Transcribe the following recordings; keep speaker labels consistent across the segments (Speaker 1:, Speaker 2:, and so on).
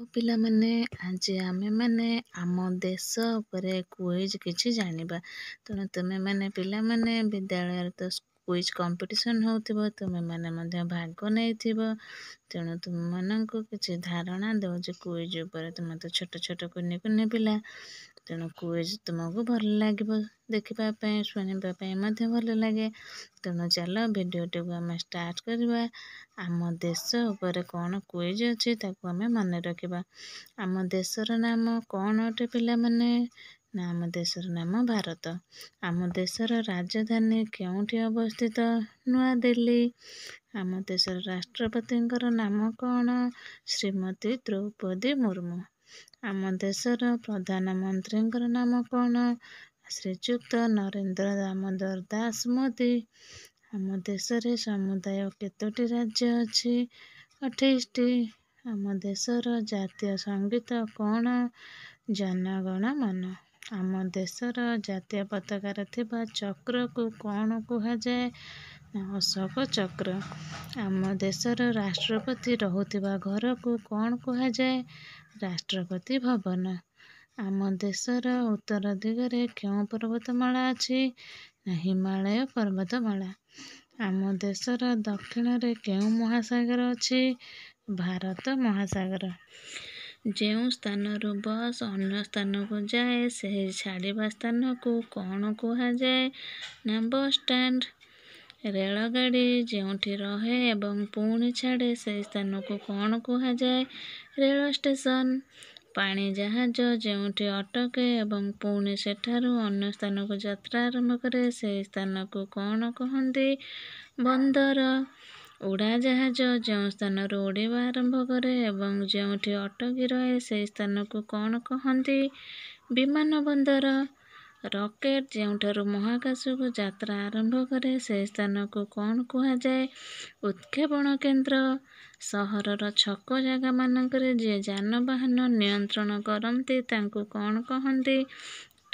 Speaker 1: ହଉ ପିଲାମାନେ ଆଜି ଆମେମାନେ ଆମ ଦେଶ ଉପରେ କୁଇଜ୍ କିଛି ଜାଣିବା ତେଣୁ ତୁମେମାନେ ପିଲାମାନେ ବିଦ୍ୟାଳୟରେ ତ କୁଇଜ୍ କମ୍ପିଟିସନ୍ ହେଉଥିବ ତୁମେମାନେ ମଧ୍ୟ ଭାଗ ନେଇଥିବ ତେଣୁ ତୁମମାନଙ୍କୁ କିଛି ଧାରଣା ଦେଉ ଯେ କୁଇଜ୍ ଉପରେ ତୁମେ ତ ଛୋଟ ଛୋଟ କୁନି କୁନି ପିଲା ତେଣୁ କୁଇଜ୍ ତୁମକୁ ଭଲ ଲାଗିବ ଦେଖିବା ପାଇଁ ଶୁଣିବା ପାଇଁ ମଧ୍ୟ ଭଲ ଲାଗେ ତେଣୁ ଚାଲ ଭିଡ଼ିଓଟିକୁ ଆମେ ଷ୍ଟାର୍ଟ କରିବା ଆମ ଦେଶ ଉପରେ କ'ଣ କୁଇଜ୍ ଅଛି ତାକୁ ଆମେ ମନେ ରଖିବା ଆମ ଦେଶର ନାମ କ'ଣ ଅଟେ ପିଲାମାନେ ନା ଆମ ଦେଶର ନାମ ଭାରତ ଆମ ଦେଶର ରାଜଧାନୀ କେଉଁଠି ଅବସ୍ଥିତ ନୂଆଦିଲ୍ଲୀ ଆମ ଦେଶର ରାଷ୍ଟ୍ରପତିଙ୍କର ନାମ କ'ଣ ଶ୍ରୀମତୀ ଦ୍ରୌପଦୀ ମୁର୍ମୁ ଆମ ଦେଶର ପ୍ରଧାନମନ୍ତ୍ରୀଙ୍କର ନାମ କ'ଣ ଶ୍ରୀଯୁକ୍ତ ନରେନ୍ଦ୍ର ଦାମୋଦର ଦାସ ମୋଦି ଆମ ଦେଶରେ ସମୁଦାୟ କେତୋଟି ରାଜ୍ୟ ଅଛି ଅଠେଇଶଟି ଆମ ଦେଶର ଜାତୀୟ ସଙ୍ଗୀତ କ'ଣ ଜନଗଣ ମନ ଆମ ଦେଶର ଜାତୀୟ ପତାକାରେ ଥିବା ଚକ୍ରକୁ କ'ଣ କୁହାଯାଏ ନା ଅଶୋକ ଚକ୍ର ଆମ ଦେଶର ରାଷ୍ଟ୍ରପତି ରହୁଥିବା ଘରକୁ କ'ଣ କୁହାଯାଏ ରାଷ୍ଟ୍ରପତି ଭବନ ଆମ ଦେଶର ଉତ୍ତର ଦିଗରେ କେଉଁ ପର୍ବତମାଳା ଅଛି ନା ହିମାଳୟ ପର୍ବତମାଳା ଆମ ଦେଶର ଦକ୍ଷିଣରେ କେଉଁ ମହାସାଗର ଅଛି ଭାରତ ମହାସାଗର ଯେଉଁ ସ୍ଥାନରୁ ବସ୍ ଅନ୍ୟ ସ୍ଥାନକୁ ଯାଏ ସେହି ଛାଡ଼ିବା ସ୍ଥାନକୁ କ'ଣ କୁହାଯାଏ ନା ବସ୍ ଷ୍ଟାଣ୍ଡ ରେଳଗାଡ଼ି ଯେଉଁଠି ରହେ ଏବଂ ପୁଣି ଛାଡ଼େ ସେହି ସ୍ଥାନକୁ କ'ଣ କୁହାଯାଏ ରେଳ ଷ୍ଟେସନ ପାଣି ଜାହାଜ ଯେଉଁଠି ଅଟକେ ଏବଂ ପୁଣି ସେଠାରୁ ଅନ୍ୟ ସ୍ଥାନକୁ ଯାତ୍ରା ଆରମ୍ଭ କରେ ସେହି ସ୍ଥାନକୁ କ'ଣ କହନ୍ତି ବନ୍ଦର ଉଡ଼ାଜାହାଜ ଯେଉଁ ସ୍ଥାନରୁ ଉଡ଼ିବା ଆରମ୍ଭ କରେ ଏବଂ ଯେଉଁଠି ଅଟକି ରହେ ସେହି ସ୍ଥାନକୁ କ'ଣ କହନ୍ତି ବିମାନ ବନ୍ଦର ରକେଟ୍ ଯେଉଁଠାରୁ ମହାକାଶକୁ ଯାତ୍ରା ଆରମ୍ଭ କରେ ସେ ସ୍ଥାନକୁ କ'ଣ କୁହାଯାଏ ଉତ୍କ୍ଷେପଣ କେନ୍ଦ୍ର ସହରର ଛକ ଜାଗାମାନଙ୍କରେ ଯିଏ ଯାନବାହାନ ନିୟନ୍ତ୍ରଣ କରନ୍ତି ତାଙ୍କୁ କ'ଣ କହନ୍ତି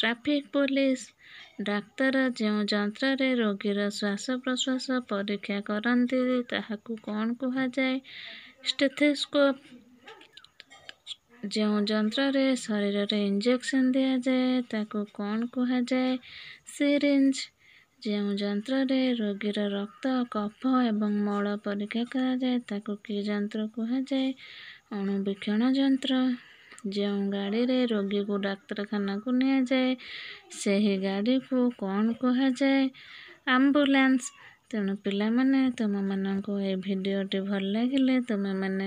Speaker 1: ଟ୍ରାଫିକ୍ ପୋଲିସ ଡାକ୍ତର ଯେଉଁ ଯନ୍ତ୍ରରେ ରୋଗୀର ଶ୍ୱାସ ପ୍ରଶ୍ୱାସ ପରୀକ୍ଷା କରନ୍ତି ତାହାକୁ କ'ଣ କୁହାଯାଏ ଷ୍ଟେଥୋସ୍କୋପ୍ ଯେଉଁ ଯନ୍ତ୍ରରେ ଶରୀରରେ ଇଞ୍ଜେକ୍ସନ୍ ଦିଆଯାଏ ତାକୁ କ'ଣ କୁହାଯାଏ ସିରିଞ୍ଜ ଯେଉଁ ଯନ୍ତ୍ରରେ ରୋଗୀର ରକ୍ତ କଫ ଏବଂ ମଳ ପରୀକ୍ଷା କରାଯାଏ ତାକୁ କି ଯନ୍ତ୍ର କୁହାଯାଏ ଅଣୁବୀକ୍ଷଣ ଯନ୍ତ୍ର ଯେଉଁ ଗାଡ଼ିରେ ରୋଗୀକୁ ଡାକ୍ତରଖାନାକୁ ନିଆଯାଏ ସେହି ଗାଡ଼ିକୁ କ'ଣ କୁହାଯାଏ ଆମ୍ବୁଲାନ୍ସ ତେଣୁ ପିଲାମାନେ ତୁମମାନଙ୍କୁ ଏ ଭିଡ଼ିଓଟି ଭଲ ଲାଗିଲେ ତୁମେମାନେ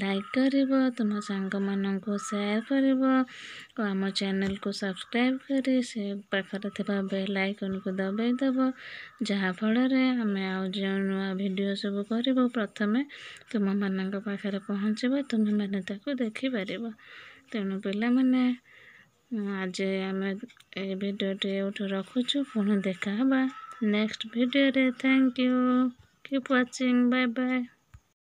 Speaker 1: ଲାଇକ୍ କରିବ ତୁମ ସାଙ୍ଗମାନଙ୍କୁ ସେୟାର କରିବ ଓ ଆମ ଚ୍ୟାନେଲକୁ ସବସ୍କ୍ରାଇବ୍ କରି ସେ ପାଖରେ ଥିବା ବେଲ୍ ଆଇକନକୁ ଦବାଇ ଦେବ ଯାହାଫଳରେ ଆମେ ଆଉ ଯେଉଁ ନୂଆ ଭିଡ଼ିଓ ସବୁ କରିବୁ ପ୍ରଥମେ ତୁମମାନଙ୍କ ପାଖରେ ପହଞ୍ଚିବ ତୁମେମାନେ ତାକୁ ଦେଖିପାରିବ ତେଣୁ ପିଲାମାନେ ଆଜି ଆମେ ଏ ଭିଡ଼ିଓଟି ଏଇଠୁ ରଖୁଛୁ ପୁଣି ଦେଖା ହେବା next video thank you keep watching bye bye